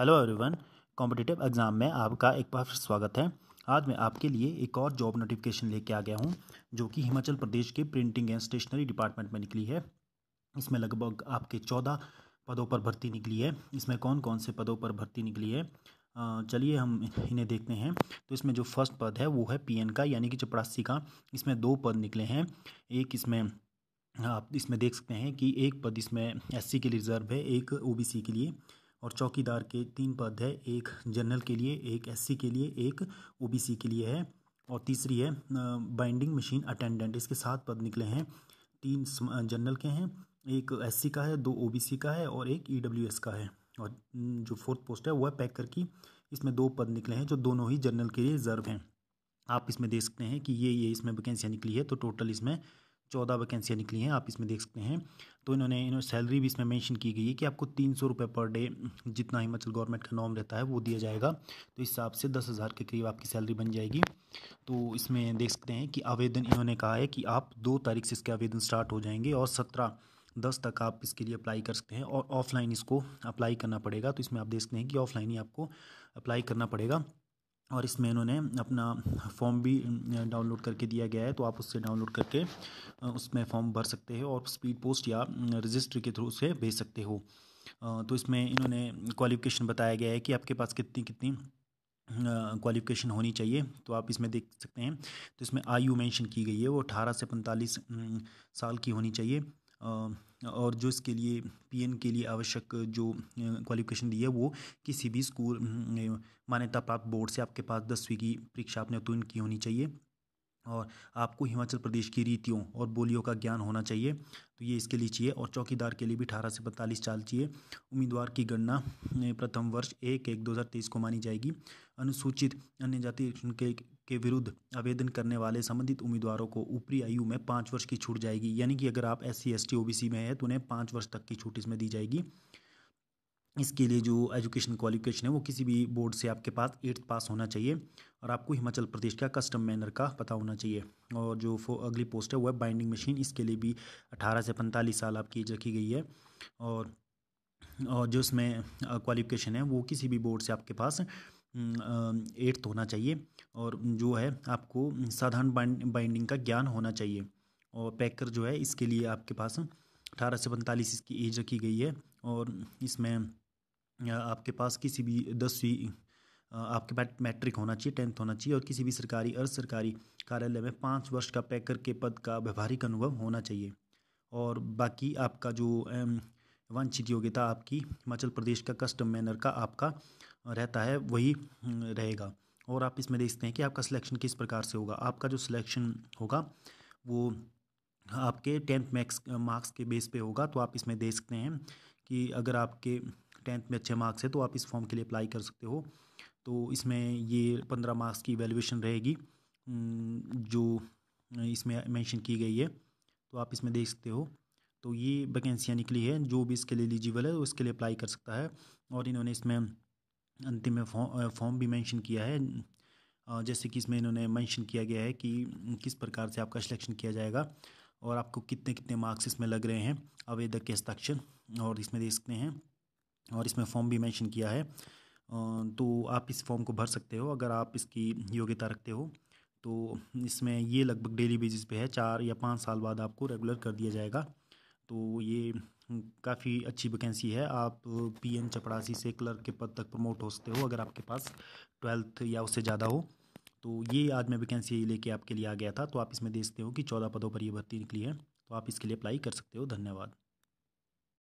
hello everyone competitive exam में आपका एक बार फिर स्वागत है आज मैं आपके लिए एक और जॉब नोटिफिकेशन लेके आ गया हूँ जो कि हिमाचल प्रदेश के प्रिंटिंग एंड स्टेशनरी डिपार्टमेंट में निकली है इसमें लगभग आपके चौदह पदों पर भर्ती निकली है इसमें कौन कौन से पदों पर भर्ती निकली है चलिए हम इन्हें देखते हैं तो इसमें जो फर्स्ट पद है वो है पी का यानी कि चपरासी का इसमें दो पद निकले हैं एक इसमें आप इसमें देख सकते हैं कि एक पद इसमें एस के लिए रिजर्व है एक ओ के लिए और चौकीदार के तीन पद है एक जनरल के लिए एक एससी के लिए एक ओबीसी के लिए है और तीसरी है बाइंडिंग मशीन अटेंडेंट इसके सात पद निकले हैं तीन जनरल के हैं एक एससी का है दो ओबीसी का है और एक ईडब्ल्यूएस का है और जो फोर्थ पोस्ट है वो है पैकर की इसमें दो पद निकले हैं जो दोनों ही जनरल के लिए रिजर्व हैं आप इसमें देख सकते हैं कि ये ये इसमें वैकेंसियाँ निकली है तो टोटल इसमें चौदह वैकेंसियाँ निकली हैं आप इसमें देख सकते हैं तो इन्होंने इन्होंने सैलरी भी इसमें मेंशन की गई है कि आपको तीन सौ रुपये पर डे जितना हिमाचल गवर्नमेंट का नॉम रहता है वो दिया जाएगा तो इस हिसाब से दस हज़ार के करीब आपकी सैलरी बन जाएगी तो इसमें देख सकते हैं कि आवेदन इन्होंने कहा है कि आप दो तारीख से इसके आवेदन स्टार्ट हो जाएंगे और सत्रह दस तक आप इसके लिए अप्लाई कर सकते हैं और ऑफलाइन इसको अप्लाई करना पड़ेगा तो इसमें आप देख सकते हैं कि ऑफलाइन ही आपको अप्लाई करना पड़ेगा और इसमें इन्होंने अपना फॉर्म भी डाउनलोड करके दिया गया है तो आप उससे डाउनलोड करके उसमें फॉर्म भर सकते हो और स्पीड पोस्ट या रजिस्ट्री के थ्रू उसे भेज सकते हो तो इसमें इन्होंने क्वालिफिकेशन बताया गया है कि आपके पास कितनी कितनी क्वालिफिकेशन होनी चाहिए तो आप इसमें देख सकते हैं तो इसमें आयु मेंशन की गई है वो अठारह से पैंतालीस साल की होनी चाहिए और जो इसके लिए पीएन के लिए आवश्यक जो क्वालिफिकेशन दी है वो किसी भी स्कूल मान्यता प्राप्त बोर्ड से आपके पास दसवीं की परीक्षा आपने उत्तीर्ण की होनी चाहिए और आपको हिमाचल प्रदेश की रीतियों और बोलियों का ज्ञान होना चाहिए तो ये इसके लिए चाहिए और चौकीदार के लिए भी अठारह से पैंतालीस साल चाहिए उम्मीदवार की गणना प्रथम वर्ष एक एक दो हज़ार तेईस को मानी जाएगी अनुसूचित अन्य जाति के के विरुद्ध आवेदन करने वाले संबंधित उम्मीदवारों को ऊपरी आयु में पाँच वर्ष की छूट जाएगी यानी कि अगर आप S C S T O B C में है तो उन्हें पाँच वर्ष तक की छूट इसमें दी जाएगी इसके लिए जो एजुकेशन क्वालिफिकेशन है वो किसी भी बोर्ड से आपके पास एट्थ पास होना चाहिए और आपको हिमाचल प्रदेश का कस्टम मैनर का पता होना चाहिए और जो अगली पोस्ट है वो है बाइंडिंग मशीन इसके लिए भी अठारह से पैंतालीस साल आपकी एज रखी गई है और और जो इसमें क्वालिफिकेशन है वो किसी भी बोर्ड से आपके पास एट्थ होना चाहिए और जो है आपको साधारण बाइंडिंग का ज्ञान होना चाहिए और पैकर जो है इसके लिए आपके पास अठारह से पैंतालीस इसकी एज रखी गई है और इसमें आपके पास किसी भी दसवीं आपके पास मैट्रिक होना चाहिए टेंथ होना चाहिए और किसी भी सरकारी अर्ध सरकारी कार्यालय में पाँच वर्ष का पैकर के पद का व्यवहारिक अनुभव होना चाहिए और बाकी आपका जो वांछित योग्यता आपकी हिमाचल प्रदेश का कस्टम मैनर का आपका रहता है वही हम्म, रहेगा और आप इसमें देखते हैं कि आपका सिलेक्शन किस प्रकार से होगा आपका जो सिलेक्शन होगा वो आपके टेंथ मैक्स मार्क्स के बेस पे होगा तो आप इसमें देख सकते हैं कि अगर आपके टेंथ में अच्छे मार्क्स है तो आप इस फॉर्म के लिए अप्लाई कर सकते हो तो इसमें ये पंद्रह मार्क्स की वैल्यूएशन रहेगी हम्म, जो इसमें मेंशन की गई है तो आप इसमें देख सकते हो तो ये वैकेंसियाँ निकली है जो भी इसके लिए एलिजिबल है उसके लिए अप्लाई कर सकता है और इन्होंने इसमें अंतिम में फॉर्म फॉर्म भी मेंशन किया है जैसे कि इसमें इन्होंने मेंशन किया गया है कि किस प्रकार से आपका सिलेक्शन किया जाएगा और आपको कितने कितने मार्क्स इसमें लग रहे हैं आवेदक के हस्ताक्षर और इसमें दे सकते हैं और इसमें फॉर्म भी मेंशन किया है तो आप इस फॉर्म को भर सकते हो अगर आप इसकी योग्यता रखते हो तो इसमें ये लगभग डेली बेसिस पे है चार या पाँच साल बाद आपको रेगुलर कर दिया जाएगा तो ये काफ़ी अच्छी वैकेंसी है आप पी एन चपरासी से क्लर्क के पद तक प्रमोट हो सकते हो अगर आपके पास ट्वेल्थ या उससे ज़्यादा हो तो ये आज मैं वैकेंसी लेके आपके लिए आ गया था तो आप इसमें देखते हो कि चौदह पदों पर ये भर्ती निकली है तो आप इसके लिए अप्लाई कर सकते हो धन्यवाद